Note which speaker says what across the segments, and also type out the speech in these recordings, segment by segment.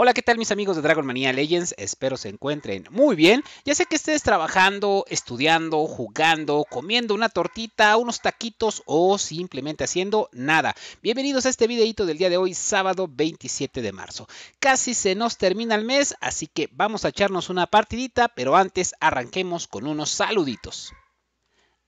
Speaker 1: Hola, ¿qué tal mis amigos de Dragon Mania Legends? Espero se encuentren muy bien. Ya sé que estés trabajando, estudiando, jugando, comiendo una tortita, unos taquitos o simplemente haciendo nada. Bienvenidos a este videito del día de hoy, sábado 27 de marzo. Casi se nos termina el mes, así que vamos a echarnos una partidita, pero antes arranquemos con unos saluditos.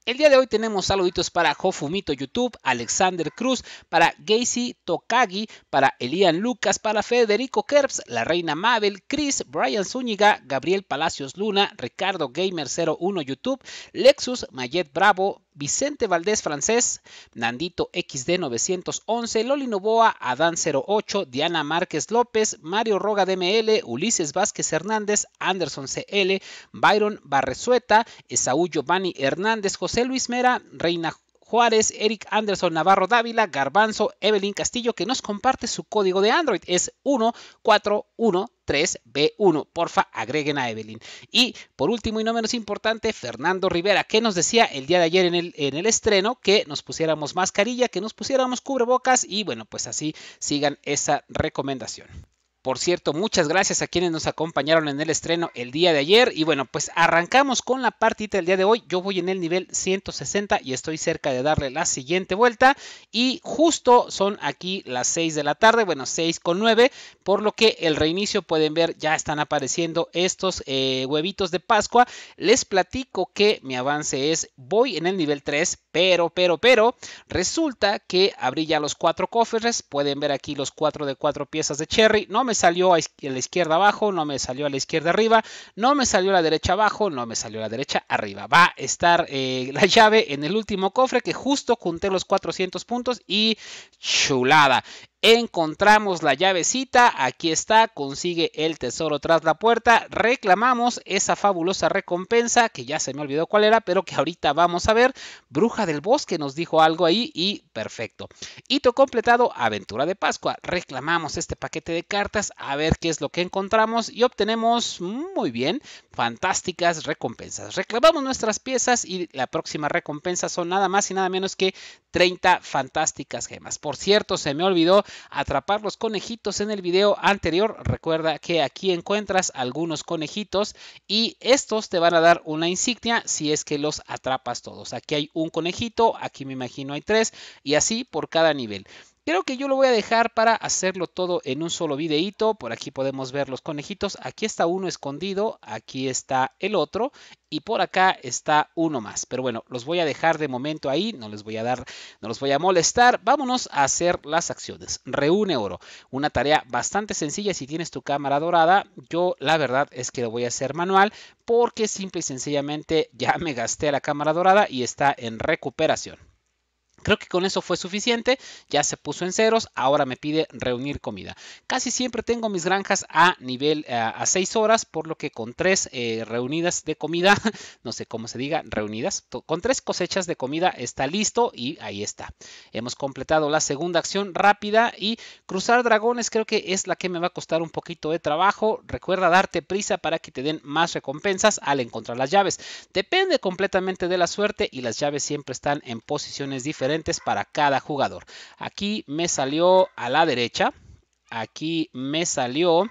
Speaker 1: El día de hoy tenemos saluditos para Jofumito YouTube, Alexander Cruz, para Gacy Tokagi, para Elian Lucas, para Federico Kerbs, la Reina Mabel, Chris, Brian Zúñiga, Gabriel Palacios Luna, Ricardo Gamer 01 YouTube, Lexus, Mayet Bravo, Vicente Valdés Francés, Nandito XD 911, Loli Novoa, Adán 08, Diana Márquez López, Mario Roga DML, Ulises Vázquez Hernández, Anderson CL, Byron Barresueta, Esaú Giovanni Hernández, José Luis Mera, Reina Juárez, Eric Anderson Navarro Dávila, Garbanzo, Evelyn Castillo, que nos comparte su código de Android. Es 1413 b 1 Porfa, agreguen a Evelyn. Y por último y no menos importante, Fernando Rivera, que nos decía el día de ayer en el, en el estreno que nos pusiéramos mascarilla, que nos pusiéramos cubrebocas y bueno, pues así sigan esa recomendación. Por cierto, muchas gracias a quienes nos acompañaron en el estreno el día de ayer. Y bueno, pues arrancamos con la partita del día de hoy. Yo voy en el nivel 160 y estoy cerca de darle la siguiente vuelta. Y justo son aquí las 6 de la tarde, bueno, 6 con 9. Por lo que el reinicio pueden ver, ya están apareciendo estos eh, huevitos de Pascua. Les platico que mi avance es, voy en el nivel 3, pero, pero, pero, resulta que abrí ya los cuatro cofres. Pueden ver aquí los cuatro de cuatro piezas de cherry. No me me salió a la izquierda abajo, no me salió a la izquierda arriba, no me salió a la derecha abajo, no me salió a la derecha arriba. Va a estar eh, la llave en el último cofre que justo junté los 400 puntos y chulada. Encontramos la llavecita, aquí está, consigue el tesoro tras la puerta, reclamamos esa fabulosa recompensa que ya se me olvidó cuál era, pero que ahorita vamos a ver. Bruja del bosque nos dijo algo ahí y perfecto. Hito completado, aventura de Pascua. Reclamamos este paquete de cartas a ver qué es lo que encontramos y obtenemos muy bien fantásticas recompensas. Reclamamos nuestras piezas y la próxima recompensa son nada más y nada menos que 30 fantásticas gemas. Por cierto, se me olvidó atrapar los conejitos en el video anterior. Recuerda que aquí encuentras algunos conejitos y estos te van a dar una insignia si es que los atrapas todos. Aquí hay un conejito, aquí me imagino hay tres y así por cada nivel. Creo que yo lo voy a dejar para hacerlo todo en un solo videito Por aquí podemos ver los conejitos. Aquí está uno escondido, aquí está el otro y por acá está uno más. Pero bueno, los voy a dejar de momento ahí, no les voy a dar, no los voy a molestar. Vámonos a hacer las acciones. Reúne oro, una tarea bastante sencilla si tienes tu cámara dorada. Yo la verdad es que lo voy a hacer manual porque simple y sencillamente ya me gasté la cámara dorada y está en recuperación. Creo que con eso fue suficiente, ya se puso en ceros, ahora me pide reunir comida. Casi siempre tengo mis granjas a nivel eh, a 6 horas, por lo que con 3 eh, reunidas de comida, no sé cómo se diga, reunidas, con 3 cosechas de comida está listo y ahí está. Hemos completado la segunda acción rápida y cruzar dragones creo que es la que me va a costar un poquito de trabajo. Recuerda darte prisa para que te den más recompensas al encontrar las llaves. Depende completamente de la suerte y las llaves siempre están en posiciones diferentes para cada jugador. Aquí me salió a la derecha, aquí me salió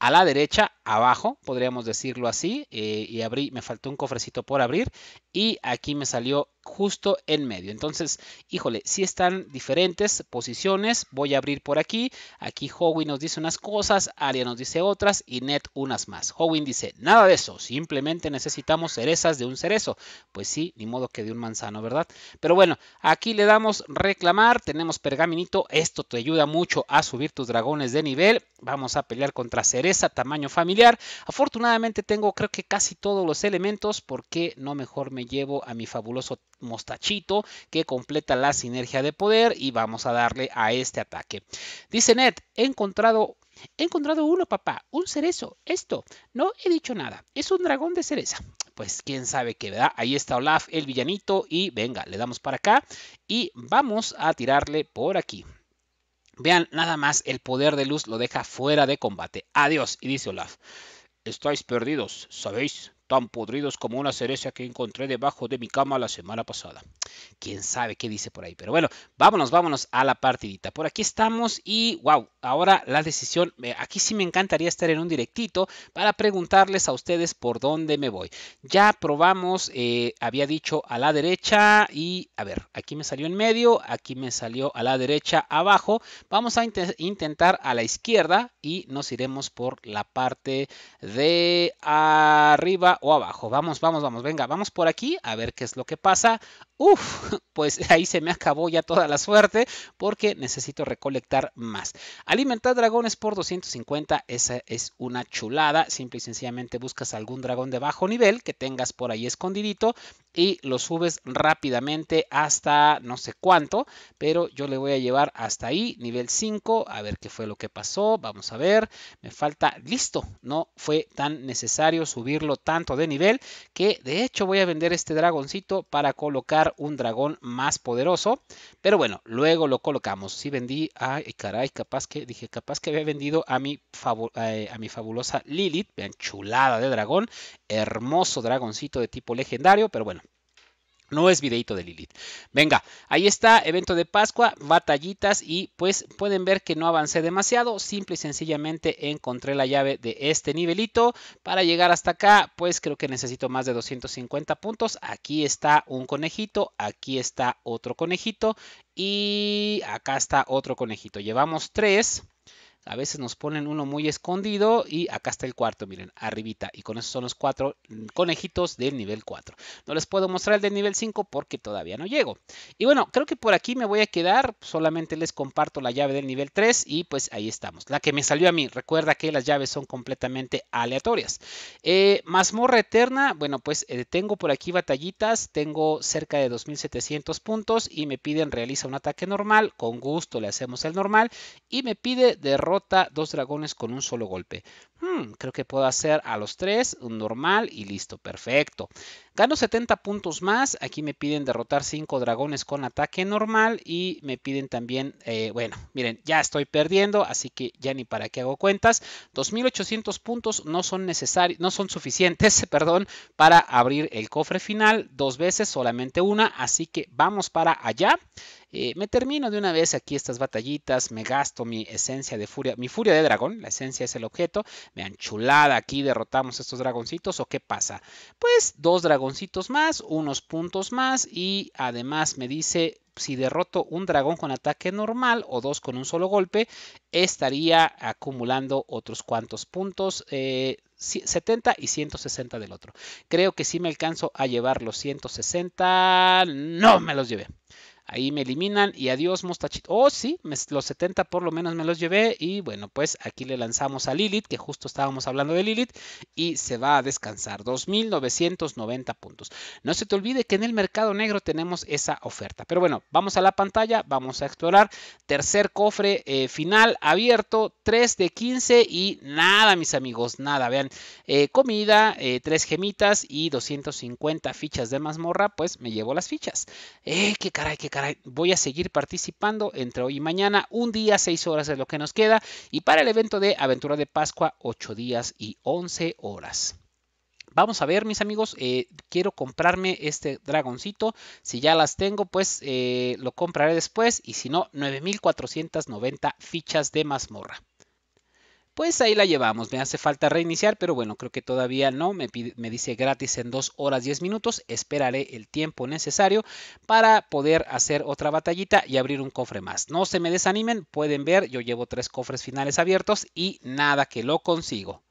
Speaker 1: a la derecha, abajo, podríamos decirlo así, eh, y abrí, me faltó un cofrecito por abrir, y aquí me salió justo en medio. Entonces, híjole, si están diferentes posiciones, voy a abrir por aquí. Aquí Howie nos dice unas cosas, Aria nos dice otras y Net unas más. Howie dice, nada de eso, simplemente necesitamos cerezas de un cerezo. Pues sí, ni modo que de un manzano, ¿verdad? Pero bueno, aquí le damos reclamar, tenemos pergaminito, esto te ayuda mucho a subir tus dragones de nivel. Vamos a pelear contra cereza, tamaño familiar. Afortunadamente tengo creo que casi todos los elementos, porque no mejor me llevo a mi fabuloso mostachito que completa la sinergia de poder y vamos a darle a este ataque. Dice Ned, he encontrado... He encontrado uno, papá, un cerezo. Esto, no he dicho nada. Es un dragón de cereza. Pues quién sabe qué, ¿verdad? Ahí está Olaf, el villanito. Y venga, le damos para acá. Y vamos a tirarle por aquí. Vean, nada más el poder de luz lo deja fuera de combate. Adiós. Y dice Olaf. Estáis perdidos, ¿sabéis? tan podridos como una cereza que encontré debajo de mi cama la semana pasada. Quién sabe qué dice por ahí. Pero bueno, vámonos, vámonos a la partidita. Por aquí estamos y wow, ahora la decisión. Aquí sí me encantaría estar en un directito para preguntarles a ustedes por dónde me voy. Ya probamos, eh, había dicho a la derecha y a ver, aquí me salió en medio, aquí me salió a la derecha abajo. Vamos a intentar a la izquierda y nos iremos por la parte de arriba o abajo. Vamos, vamos, vamos, venga, vamos por aquí a ver qué es lo que pasa. Uf, pues ahí se me acabó ya toda la suerte porque necesito recolectar más. Alimentar dragones por 250, esa es una chulada. Simple y sencillamente buscas algún dragón de bajo nivel que tengas por ahí escondidito y lo subes rápidamente hasta no sé cuánto, pero yo le voy a llevar hasta ahí, nivel 5, a ver qué fue lo que pasó, vamos a ver, me falta, listo, no fue tan necesario subirlo tanto de nivel que de hecho voy a vender este dragoncito para colocar un dragón más poderoso. Pero bueno, luego lo colocamos. Si vendí, ay caray, capaz que dije, capaz que había vendido a mi, eh, a mi fabulosa Lilith. Vean, chulada de dragón. Hermoso dragoncito de tipo legendario. Pero bueno, no es videito de Lilith. Venga, ahí está, evento de Pascua, batallitas y pues pueden ver que no avancé demasiado. Simple y sencillamente encontré la llave de este nivelito. Para llegar hasta acá, pues creo que necesito más de 250 puntos. Aquí está un conejito, aquí está otro conejito y acá está otro conejito. Llevamos tres. A veces nos ponen uno muy escondido y acá está el cuarto, miren, arribita. Y con eso son los cuatro mm, conejitos del nivel 4. No les puedo mostrar el del nivel 5 porque todavía no llego. Y bueno, creo que por aquí me voy a quedar. Solamente les comparto la llave del nivel 3 y pues ahí estamos. La que me salió a mí. Recuerda que las llaves son completamente aleatorias. Eh, mazmorra eterna. Bueno, pues eh, tengo por aquí batallitas. Tengo cerca de 2700 puntos y me piden realiza un ataque normal. Con gusto le hacemos el normal. Y me pide derrota dos dragones con un solo golpe. Hmm, creo que puedo hacer a los tres un normal y listo, perfecto. Gano 70 puntos más. Aquí me piden derrotar cinco dragones con ataque normal y me piden también, eh, bueno, miren, ya estoy perdiendo, así que ya ni para qué hago cuentas. 2.800 puntos no son necesarios, no son suficientes, perdón, para abrir el cofre final dos veces, solamente una, así que vamos para allá. Eh, me termino de una vez aquí estas batallitas, me gasto mi esencia de furia, mi furia de dragón, la esencia es el objeto, me chulada, aquí, derrotamos estos dragoncitos, ¿o qué pasa? Pues dos dragoncitos más, unos puntos más y además me dice si derroto un dragón con ataque normal o dos con un solo golpe, estaría acumulando otros cuantos puntos, 70 eh, y 160 del otro. Creo que si me alcanzo a llevar los 160, no me los llevé. Ahí me eliminan y adiós mostachito Oh, sí, los 70 por lo menos me los llevé. Y bueno, pues aquí le lanzamos a Lilith, que justo estábamos hablando de Lilith, y se va a descansar. 2.990 puntos. No se te olvide que en el mercado negro tenemos esa oferta. Pero bueno, vamos a la pantalla, vamos a explorar. Tercer cofre eh, final abierto, 3 de 15 y nada, mis amigos, nada. Vean, eh, comida, eh, tres 3 gemitas y 250 fichas de mazmorra. Pues me llevo las fichas. ¡Eh, qué caray, voy a seguir participando entre hoy y mañana. Un día, seis horas es lo que nos queda. Y para el evento de Aventura de Pascua, ocho días y once horas. Vamos a ver, mis amigos, eh, quiero comprarme este dragoncito. Si ya las tengo, pues eh, lo compraré después. Y si no, 9.490 fichas de mazmorra pues ahí la llevamos. Me hace falta reiniciar, pero bueno, creo que todavía no. Me, dice gratis en 2 horas 10 minutos. Esperaré el tiempo necesario para poder hacer otra batallita y abrir un cofre más. No se me desanimen, pueden ver, yo llevo tres cofres finales abiertos y nada que lo consigo.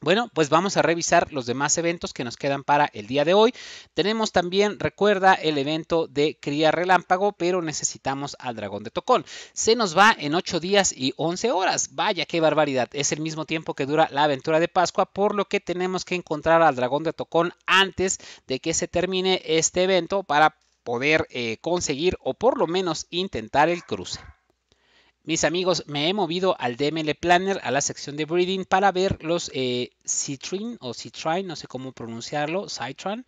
Speaker 1: Bueno, pues vamos a revisar los demás eventos que nos quedan para el día de hoy. Tenemos también, recuerda, el evento de cría relámpago, pero necesitamos al dragón de Tocón. Se nos va en 8 días y 11 horas. Vaya, qué barbaridad. Es el mismo tiempo que dura la aventura de Pascua, por lo que tenemos que encontrar al dragón de Tocón antes de que se termine este evento para poder eh, conseguir o por lo menos intentar el cruce. Mis amigos, me he movido al DML Planner, a la sección de Breeding, para ver los eh, Citrine o Citrine, no sé cómo pronunciarlo, Citrine,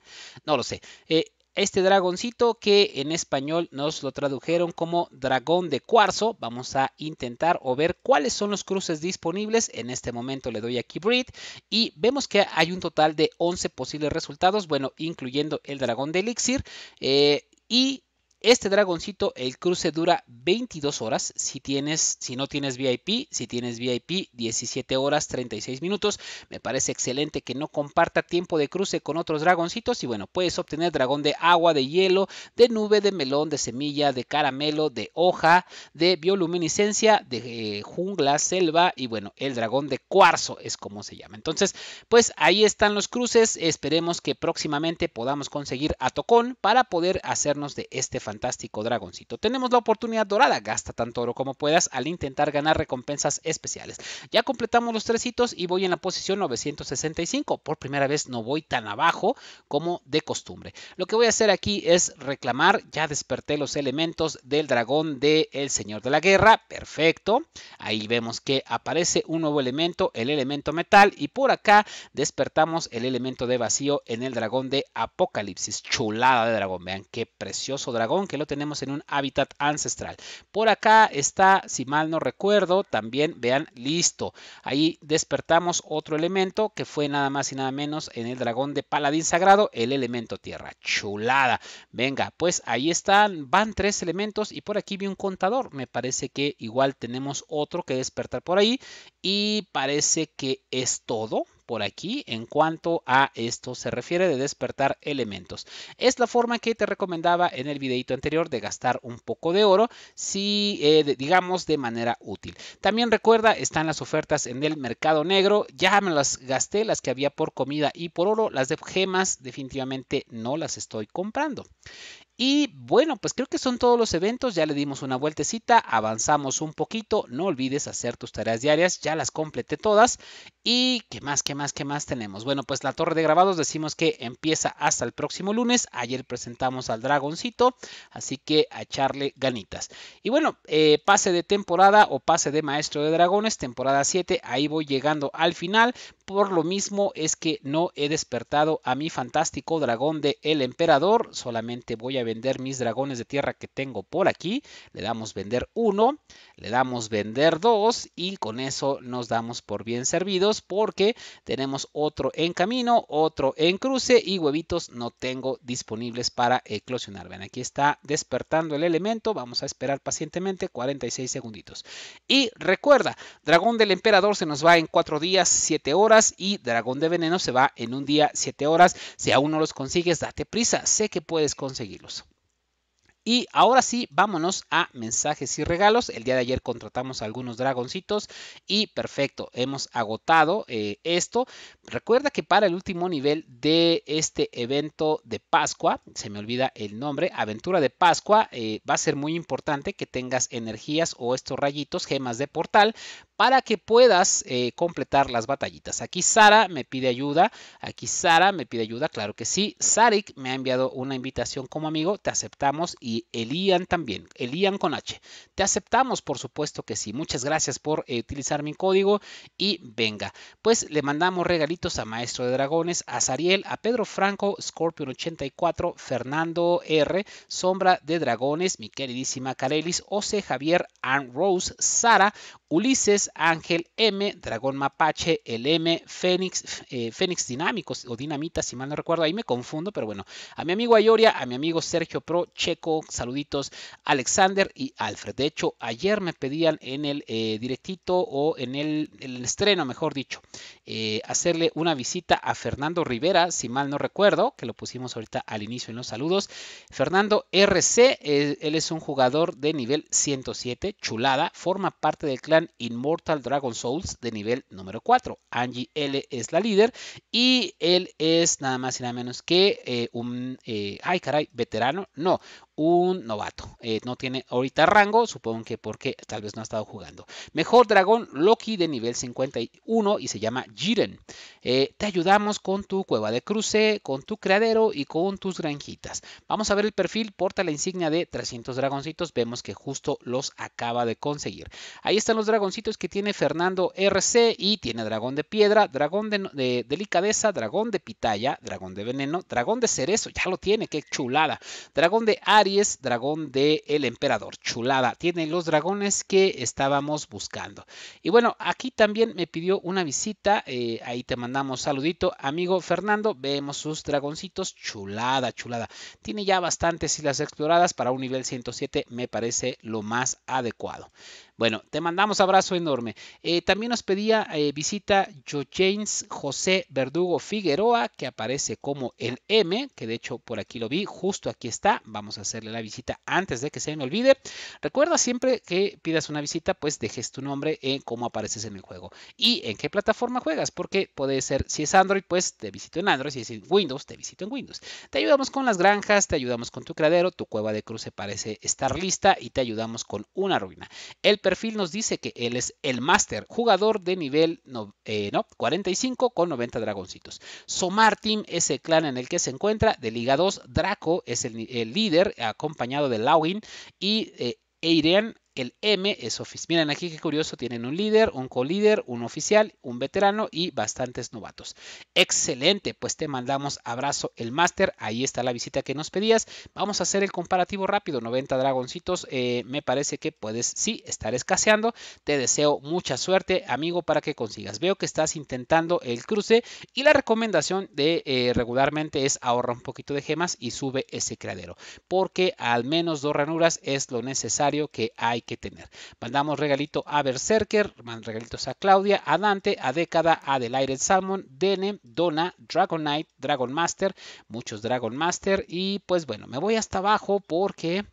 Speaker 1: no lo sé. Eh, este dragoncito que en español nos lo tradujeron como dragón de cuarzo. Vamos a intentar o ver cuáles son los cruces disponibles. En este momento le doy aquí breed y vemos que hay un total de 11 posibles resultados, bueno, incluyendo el dragón de elixir. Eh, y este dragoncito, el cruce dura 22 horas. Si, tienes, si no tienes VIP, si tienes VIP, 17 horas 36 minutos. Me parece excelente que no comparta tiempo de cruce con otros dragoncitos. Y bueno, puedes obtener dragón de agua, de hielo, de nube, de melón, de semilla, de caramelo, de hoja, de bioluminiscencia, de eh, jungla, selva. Y bueno, el dragón de cuarzo es como se llama. Entonces, pues ahí están los cruces. Esperemos que próximamente podamos conseguir a Tocón para poder hacernos de este fantástico dragoncito. Tenemos la oportunidad dorada, gasta tanto oro como puedas al intentar ganar recompensas especiales. Ya completamos los tres hitos y voy en la posición 965. Por primera vez no voy tan abajo como de costumbre. Lo que voy a hacer aquí es reclamar. Ya desperté los elementos del dragón del el Señor de la Guerra. Perfecto. Ahí vemos que aparece un nuevo elemento, el elemento metal. Y por acá despertamos el elemento de vacío en el dragón de Apocalipsis. Chulada de dragón. Vean qué precioso dragón que lo tenemos en un hábitat ancestral. Por acá está, si mal no recuerdo, también vean, listo. Ahí despertamos otro elemento que fue nada más y nada menos en el dragón de paladín sagrado, el elemento tierra. Chulada. Venga, pues ahí están, van tres elementos y por aquí vi un contador. Me parece que igual tenemos otro que despertar por ahí y parece que es todo por aquí en cuanto a esto se refiere de despertar elementos. Es la forma que te recomendaba en el videito anterior de gastar un poco de oro, si eh, digamos de manera útil. También recuerda, están las ofertas en el mercado negro, ya me las gasté, las que había por comida y por oro, las de gemas definitivamente no las estoy comprando. Y bueno, pues creo que son todos los eventos, ya le dimos una vueltecita, avanzamos un poquito, no olvides hacer tus tareas diarias, ya las completé todas. ¿Y qué más, qué más, qué más tenemos? Bueno, pues la torre de grabados decimos que empieza hasta el próximo lunes, ayer presentamos al dragoncito, así que a echarle ganitas. Y bueno, eh, pase de temporada o pase de maestro de dragones, temporada 7, ahí voy llegando al final, por lo mismo es que no he despertado a mi fantástico dragón de El Emperador. Solamente voy a vender mis dragones de tierra que tengo por aquí. Le damos vender uno, le damos vender dos y con eso nos damos por bien servidos porque tenemos otro en camino, otro en cruce y huevitos no tengo disponibles para eclosionar. Ven, aquí está despertando el elemento. Vamos a esperar pacientemente 46 segunditos. Y recuerda, dragón del Emperador se nos va en 4 días, 7 horas y Dragón de Veneno se va en un día 7 horas. Si aún no los consigues, date prisa, sé que puedes conseguirlos. Y ahora sí, vámonos a mensajes y regalos. El día de ayer contratamos algunos dragoncitos y perfecto, hemos agotado eh, esto. Recuerda que para el último nivel de este evento de Pascua, se me olvida el nombre, Aventura de Pascua, eh, va a ser muy importante que tengas energías o estos rayitos, gemas de portal, para que puedas eh, completar las batallitas. Aquí Sara me pide ayuda, aquí Sara me pide ayuda, claro que sí. Sarik me ha enviado una invitación como amigo, te aceptamos y Elian también, Elian con H. Te aceptamos, por supuesto que sí. Muchas gracias por eh, utilizar mi código y venga. Pues le mandamos regalitos a Maestro de Dragones, a Sariel, a Pedro Franco, Scorpion 84, Fernando R, Sombra de Dragones, mi queridísima Carelis, Ose Javier, Ann Rose, Sara, Ulises, Ángel M, Dragón Mapache, el M, Fénix, eh, Fénix Dinámicos o Dinamita, si mal no recuerdo, ahí me confundo, pero bueno, a mi amigo Ayoria, a mi amigo Sergio Pro, Checo, saluditos, Alexander y Alfred. De hecho, ayer me pedían en el eh, directito o en el, estreno, mejor dicho, eh, hacerle una visita a Fernando Rivera, si mal no recuerdo, que lo pusimos ahorita al inicio en los saludos. Fernando RC, él es un jugador de nivel 107, chulada, forma parte del clan Inmortal Dragon Souls de nivel número 4. Angie L es la líder y él es nada más y nada menos que eh, un, eh, ay caray, veterano, no, un novato. Eh, no tiene ahorita rango, supongo que porque tal vez no ha estado jugando. Mejor dragón Loki de nivel 51 y se llama Jiren. Eh, te ayudamos con tu cueva de cruce, con tu creadero y con tus granjitas. Vamos a ver el perfil, porta la insignia de 300 dragoncitos. Vemos que justo los acaba de conseguir. Ahí están los dragoncitos que tiene Fernando RC y tiene dragón de piedra, dragón de, delicadeza, dragón de pitaya, dragón de veneno, dragón de cerezo, ya lo tiene, qué chulada. Dragón de Ari es dragón del el emperador. Chulada, tiene los dragones que estábamos buscando. Y bueno, aquí también me pidió una visita, eh, ahí te mandamos saludito, amigo Fernando, vemos sus dragoncitos, chulada, chulada. Tiene ya bastantes islas exploradas, para un nivel 107 me parece lo más adecuado. Bueno, te mandamos abrazo enorme. Eh, también nos pedía eh, visita Joe James José Verdugo Figueroa, que aparece como el M, que de hecho por aquí lo vi, justo aquí está. Vamos a hacerle la visita antes de que se me olvide. Recuerda siempre que pidas una visita, pues dejes tu nombre en cómo apareces en el juego y en qué plataforma juegas, porque puede ser, si es Android, pues te visito en Android, si es Windows, te visito en Windows. Te ayudamos con las granjas, te ayudamos con tu creadero, tu cueva de cruce parece estar lista y te ayudamos con una ruina. El perfil nos dice que él es el máster, jugador de nivel 45 eh, con 90 dragoncitos. Somartim es el clan en el que se encuentra, de Liga 2, Draco es el, líder, acompañado de Lawin y... Eh, eiren el M es Office. Miren aquí qué curioso, tienen un líder, un co-líder, un oficial, un veterano y bastantes novatos. Excelente, pues te mandamos abrazo el máster. Ahí está la visita que nos pedías. Vamos a hacer el comparativo rápido. 90 dragoncitos, eh, me parece que puedes sí estar escaseando. Te deseo mucha suerte, amigo, para que consigas. Veo que estás intentando el cruce y la recomendación de eh, regularmente es ahorra un poquito de gemas y sube ese creadero. porque al menos dos ranuras es lo necesario que hay que tener. Mandamos regalito a Berserker, mandamos regalitos a Claudia, a Dante, a Década, a Delighted Salmon, Dene, Donna, Dragon Knight, Dragon Master, muchos Dragon Master. Y pues bueno, me voy hasta abajo porque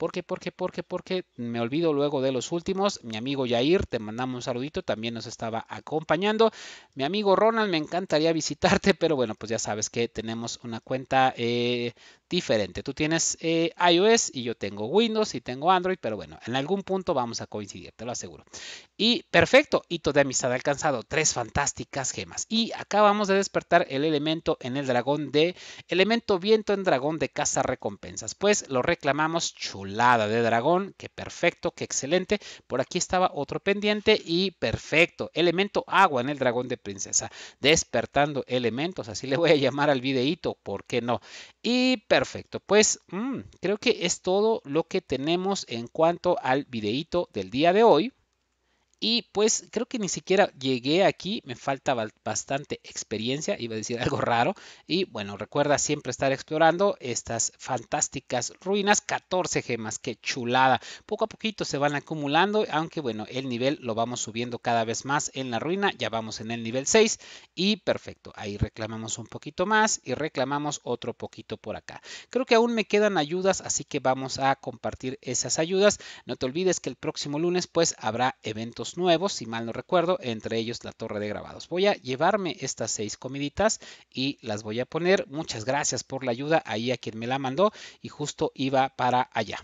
Speaker 1: porque, porque, porque, porque me olvido luego de los últimos. Mi amigo Yair, te mandamos un saludito, también nos estaba acompañando. Mi amigo Ronald, me encantaría visitarte, pero bueno, pues ya sabes que tenemos una cuenta eh, diferente. Tú tienes eh, iOS y yo tengo Windows y tengo Android, pero bueno, en algún punto vamos a coincidir, te lo aseguro. Y perfecto, hito de amistad alcanzado, tres fantásticas gemas. Y acabamos de despertar el elemento en el dragón de, elemento viento en dragón de casa recompensas. Pues lo reclamamos chulo Lada de dragón. que perfecto, que excelente. Por aquí estaba otro pendiente y perfecto. Elemento agua en el dragón de princesa. Despertando elementos. Así le voy a llamar al videíto. ¿Por qué no? Y perfecto. Pues mm, creo que es todo lo que tenemos en cuanto al videíto del día de hoy. Y pues creo que ni siquiera llegué aquí, me falta bastante experiencia, iba a decir algo raro. Y bueno, recuerda siempre estar explorando estas fantásticas ruinas, 14 gemas, qué chulada. Poco a poquito se van acumulando, aunque bueno, el nivel lo vamos subiendo cada vez más en la ruina, ya vamos en el nivel 6 y perfecto, ahí reclamamos un poquito más y reclamamos otro poquito por acá. Creo que aún me quedan ayudas, así que vamos a compartir esas ayudas. No te olvides que el próximo lunes pues habrá eventos nuevos, si mal no recuerdo, entre ellos la torre de grabados. Voy a llevarme estas seis comiditas y las voy a poner. Muchas gracias por la ayuda ahí a quien me la mandó y justo iba para allá.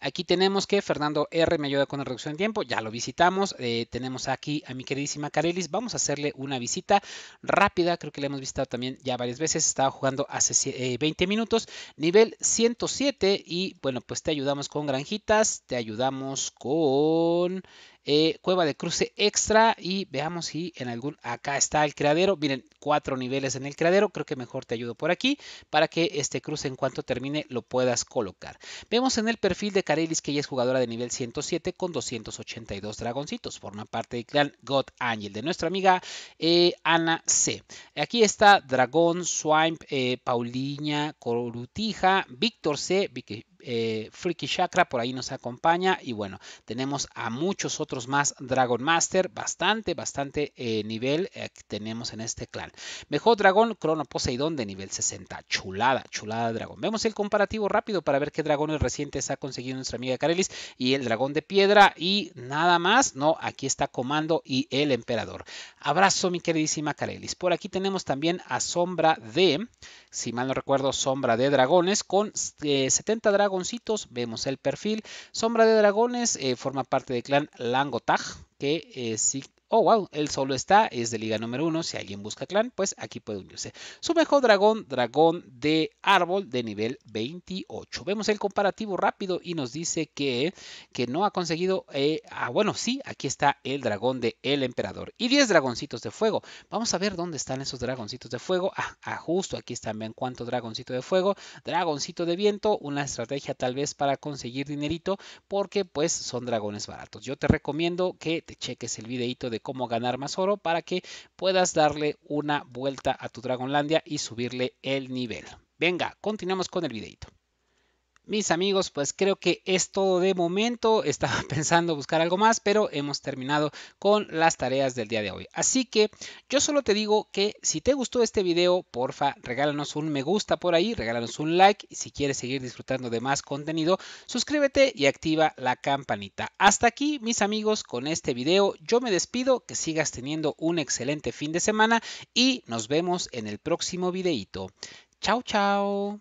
Speaker 1: Aquí tenemos que Fernando R me ayuda con la reducción de tiempo, ya lo visitamos. Eh, tenemos aquí a mi queridísima Carelis, vamos a hacerle una visita rápida, creo que la hemos visitado también ya varias veces, estaba jugando hace 20 eh, minutos, nivel 107 y bueno, pues te ayudamos con granjitas, te ayudamos con eh, cueva de cruce extra y veamos si en algún... Acá está el creadero miren, cuatro niveles en el creadero creo que mejor te ayudo por aquí para que este cruce en cuanto termine lo puedas colocar. Vemos en el perfil de Carelis que ella es jugadora de nivel 107 con 282 dragoncitos, forma parte del clan God Angel de nuestra amiga eh, Ana C. Aquí está Dragón, Swipe eh, Pauliña, Corutija, Víctor C, eh, Freaky Chakra por ahí nos acompaña y bueno, tenemos a muchos otros más Dragon Master, bastante, bastante eh, nivel eh, tenemos en este clan. Mejor dragón, Crono Poseidón de nivel 60, chulada, chulada dragón. Vemos el comparativo rápido para ver qué dragones recientes ha conseguido nuestra amiga Carelis y el dragón de piedra y nada más, no, aquí está Comando y el emperador. Abrazo mi queridísima Carelis. Por aquí tenemos también a Sombra de, si mal no recuerdo, Sombra de Dragones con 70 eh, dragones vemos el perfil. Sombra de dragones eh, forma parte del clan Langotag, que eh, sí Oh, wow, él solo está, es de liga número uno. Si alguien busca clan, pues aquí puede unirse. Su mejor dragón, dragón de árbol de nivel 28. Vemos el comparativo rápido y nos dice que, que no ha conseguido... Eh, ah, bueno, sí, aquí está el dragón de el emperador. Y 10 dragoncitos de fuego. Vamos a ver dónde están esos dragoncitos de fuego. Ah, ah, justo aquí están, vean cuánto dragoncito de fuego. Dragoncito de viento, una estrategia tal vez para conseguir dinerito, porque pues son dragones baratos. Yo te recomiendo que te cheques el videito de cómo ganar más oro para que puedas darle una vuelta a tu Dragonlandia y subirle el nivel. Venga, continuamos con el videito. Mis amigos, pues creo que es todo de momento. Estaba pensando buscar algo más, pero hemos terminado con las tareas del día de hoy. Así que yo solo te digo que si te gustó este video, porfa, regálanos un me gusta por ahí, regálanos un like. Y si quieres seguir disfrutando de más contenido, suscríbete y activa la campanita. Hasta aquí, mis amigos, con este video. Yo me despido, que sigas teniendo un excelente fin de semana y nos vemos en el próximo videito. Chao, chao.